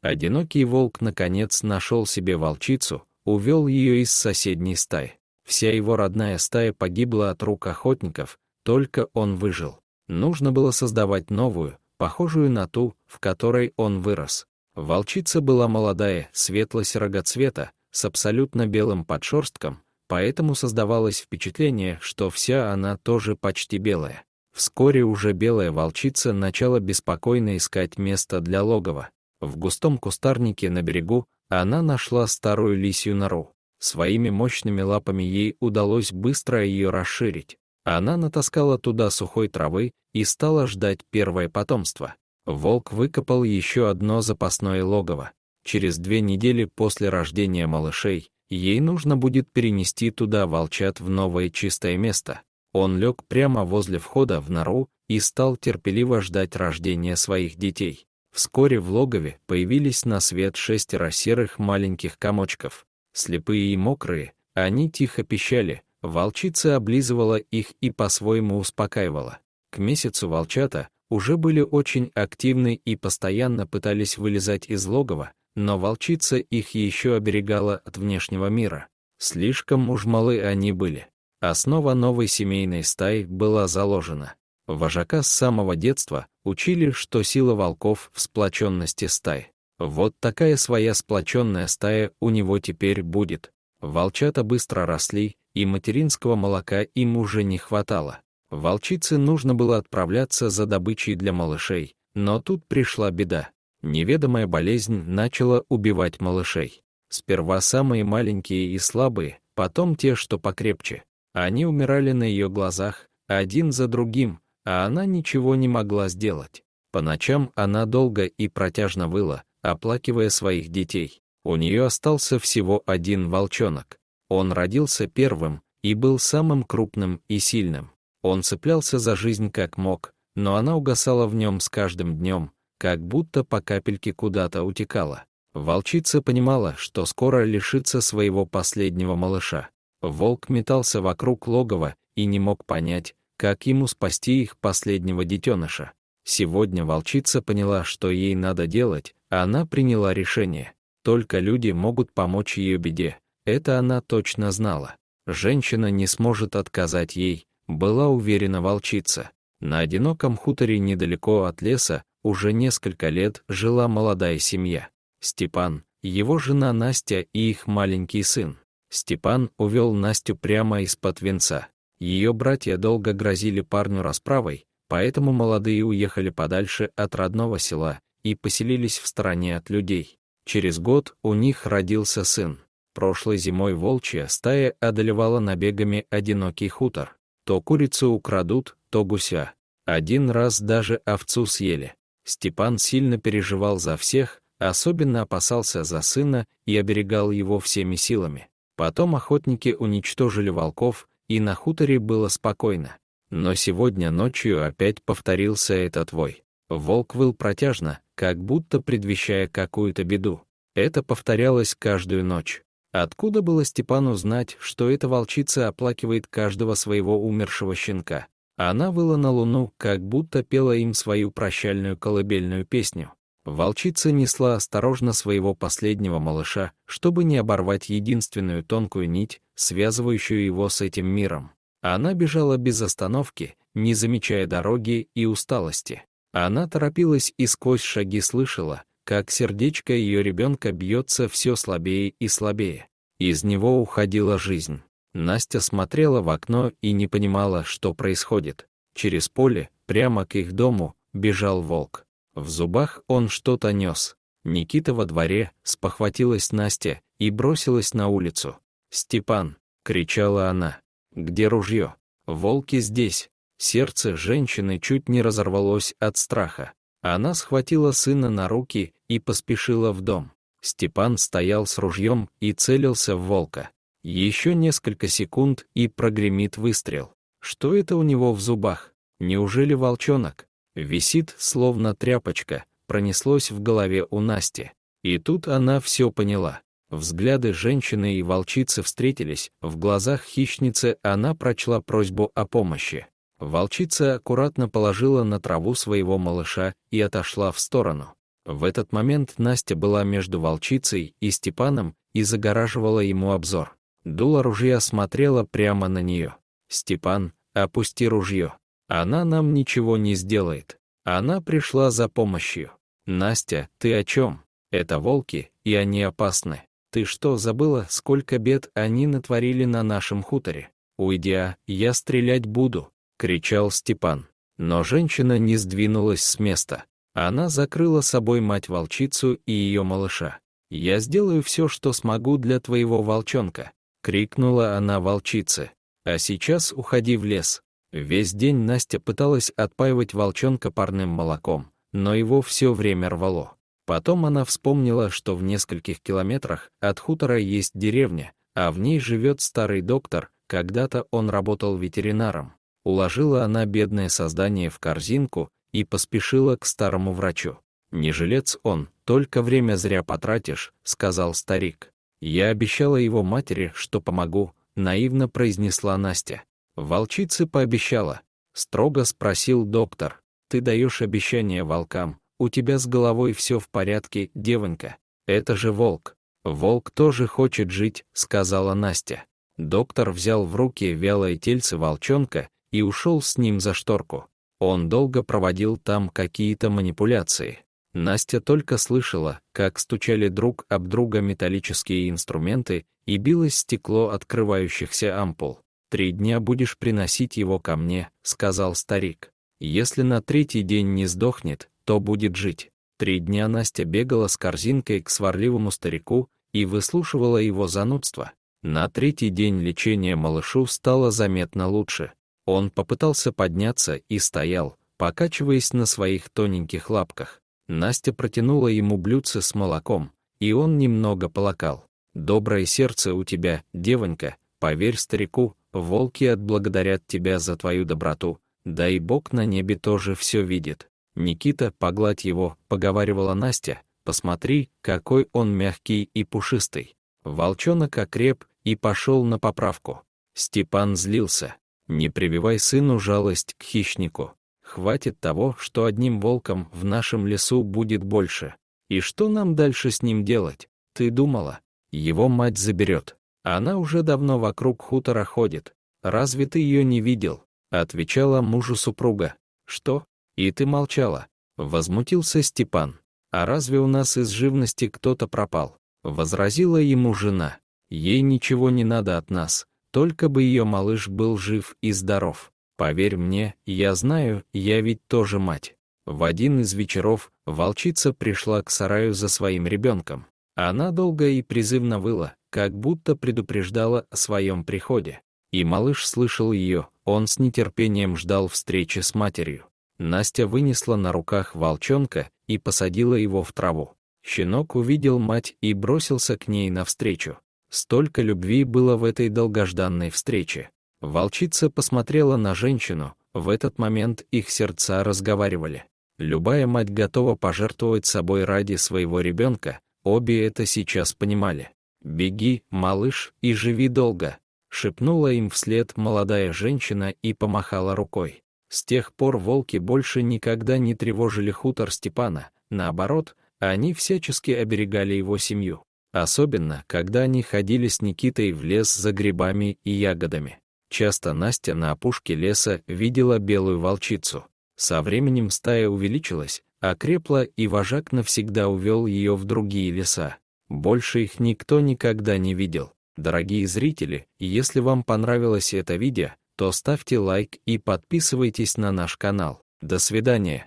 Одинокий волк наконец нашел себе волчицу, увел ее из соседней стаи. Вся его родная стая погибла от рук охотников, только он выжил. Нужно было создавать новую, похожую на ту, в которой он вырос. Волчица была молодая, светло-серого цвета, с абсолютно белым подшерстком, поэтому создавалось впечатление, что вся она тоже почти белая. Вскоре уже белая волчица начала беспокойно искать место для логова. В густом кустарнике на берегу она нашла старую лисью нору. Своими мощными лапами ей удалось быстро ее расширить. Она натаскала туда сухой травы и стала ждать первое потомство. Волк выкопал еще одно запасное логово. Через две недели после рождения малышей ей нужно будет перенести туда волчат в новое чистое место. Он лег прямо возле входа в нору и стал терпеливо ждать рождения своих детей. Вскоре в логове появились на свет шестеро серых маленьких комочков. Слепые и мокрые, они тихо пищали, волчица облизывала их и по-своему успокаивала. К месяцу волчата уже были очень активны и постоянно пытались вылезать из логова, но волчица их еще оберегала от внешнего мира. Слишком уж малы они были. Основа новой семейной стаи была заложена. Вожака с самого детства учили, что сила волков в сплоченности стаи. Вот такая своя сплоченная стая у него теперь будет. Волчата быстро росли, и материнского молока им уже не хватало. Волчице нужно было отправляться за добычей для малышей, но тут пришла беда. Неведомая болезнь начала убивать малышей. Сперва самые маленькие и слабые, потом те, что покрепче. Они умирали на ее глазах, один за другим, а она ничего не могла сделать. По ночам она долго и протяжно выла, оплакивая своих детей. У нее остался всего один волчонок. Он родился первым и был самым крупным и сильным. Он цеплялся за жизнь как мог, но она угасала в нем с каждым днем, как будто по капельке куда-то утекала. Волчица понимала, что скоро лишится своего последнего малыша. Волк метался вокруг логова и не мог понять, как ему спасти их последнего детеныша. Сегодня волчица поняла, что ей надо делать, а она приняла решение. Только люди могут помочь ее беде. Это она точно знала. Женщина не сможет отказать ей, была уверена волчица. На одиноком хуторе недалеко от леса уже несколько лет жила молодая семья. Степан, его жена Настя и их маленький сын. Степан увел Настю прямо из-под венца. Ее братья долго грозили парню расправой, поэтому молодые уехали подальше от родного села и поселились в стороне от людей. Через год у них родился сын. Прошлой зимой волчья стая одолевала набегами одинокий хутор. То курицу украдут, то гуся. Один раз даже овцу съели. Степан сильно переживал за всех, особенно опасался за сына и оберегал его всеми силами. Потом охотники уничтожили волков и на хуторе было спокойно. Но сегодня ночью опять повторился этот вой. Волк выл протяжно, как будто предвещая какую-то беду. Это повторялось каждую ночь. Откуда было Степану знать, что эта волчица оплакивает каждого своего умершего щенка? Она выла на луну, как будто пела им свою прощальную колыбельную песню. Волчица несла осторожно своего последнего малыша, чтобы не оборвать единственную тонкую нить, связывающую его с этим миром. Она бежала без остановки, не замечая дороги и усталости. Она торопилась и сквозь шаги слышала, как сердечко ее ребенка бьется все слабее и слабее. Из него уходила жизнь. Настя смотрела в окно и не понимала, что происходит. Через поле, прямо к их дому, бежал волк. В зубах он что-то нес. Никита во дворе, спохватилась Настя и бросилась на улицу. «Степан!» — кричала она. «Где ружье? Волки здесь!» Сердце женщины чуть не разорвалось от страха. Она схватила сына на руки и поспешила в дом. Степан стоял с ружьем и целился в волка. Еще несколько секунд и прогремит выстрел. Что это у него в зубах? Неужели волчонок? Висит, словно тряпочка, пронеслось в голове у Насти. И тут она все поняла. Взгляды женщины и волчицы встретились, в глазах хищницы она прочла просьбу о помощи. Волчица аккуратно положила на траву своего малыша и отошла в сторону. В этот момент Настя была между волчицей и Степаном и загораживала ему обзор. Дуло ружья смотрела прямо на нее. «Степан, опусти ружье». Она нам ничего не сделает. Она пришла за помощью. Настя, ты о чем? Это волки, и они опасны. Ты что, забыла, сколько бед они натворили на нашем хуторе? Уйдя, я стрелять буду, кричал Степан. Но женщина не сдвинулась с места. Она закрыла собой мать-волчицу и ее малыша. «Я сделаю все, что смогу для твоего волчонка», — крикнула она волчице. «А сейчас уходи в лес, Весь день Настя пыталась отпаивать волчонка парным молоком, но его все время рвало. Потом она вспомнила, что в нескольких километрах от хутора есть деревня, а в ней живет старый доктор, когда-то он работал ветеринаром. Уложила она бедное создание в корзинку и поспешила к старому врачу. «Не жилец он, только время зря потратишь», — сказал старик. «Я обещала его матери, что помогу», — наивно произнесла Настя. Волчица пообещала. Строго спросил доктор. «Ты даешь обещание волкам. У тебя с головой все в порядке, девонька. Это же волк. Волк тоже хочет жить», — сказала Настя. Доктор взял в руки вялое тельце волчонка и ушел с ним за шторку. Он долго проводил там какие-то манипуляции. Настя только слышала, как стучали друг об друга металлические инструменты и билось стекло открывающихся ампул три дня будешь приносить его ко мне», — сказал старик. «Если на третий день не сдохнет, то будет жить». Три дня Настя бегала с корзинкой к сварливому старику и выслушивала его занудство. На третий день лечения малышу стало заметно лучше. Он попытался подняться и стоял, покачиваясь на своих тоненьких лапках. Настя протянула ему блюдце с молоком, и он немного полакал. «Доброе сердце у тебя, девонька», Поверь старику, волки отблагодарят тебя за твою доброту, да и Бог на небе тоже все видит. Никита, погладь его, поговаривала Настя, посмотри, какой он мягкий и пушистый. Волчонок окреп и пошел на поправку. Степан злился. Не прививай сыну жалость к хищнику. Хватит того, что одним волком в нашем лесу будет больше. И что нам дальше с ним делать? Ты думала? Его мать заберет. Она уже давно вокруг хутора ходит. Разве ты ее не видел? Отвечала мужу супруга. Что? И ты молчала. Возмутился Степан. А разве у нас из живности кто-то пропал? Возразила ему жена. Ей ничего не надо от нас, только бы ее малыш был жив и здоров. Поверь мне, я знаю, я ведь тоже мать. В один из вечеров волчица пришла к сараю за своим ребенком. Она долго и призывно выла, как будто предупреждала о своем приходе. И малыш слышал ее, он с нетерпением ждал встречи с матерью. Настя вынесла на руках волчонка и посадила его в траву. Щенок увидел мать и бросился к ней навстречу. Столько любви было в этой долгожданной встрече. Волчица посмотрела на женщину, в этот момент их сердца разговаривали. Любая мать готова пожертвовать собой ради своего ребенка, обе это сейчас понимали. «Беги, малыш, и живи долго», — шепнула им вслед молодая женщина и помахала рукой. С тех пор волки больше никогда не тревожили хутор Степана, наоборот, они всячески оберегали его семью. Особенно, когда они ходили с Никитой в лес за грибами и ягодами. Часто Настя на опушке леса видела белую волчицу. Со временем стая увеличилась, окрепла, и вожак навсегда увел ее в другие леса. Больше их никто никогда не видел. Дорогие зрители, если вам понравилось это видео, то ставьте лайк и подписывайтесь на наш канал. До свидания.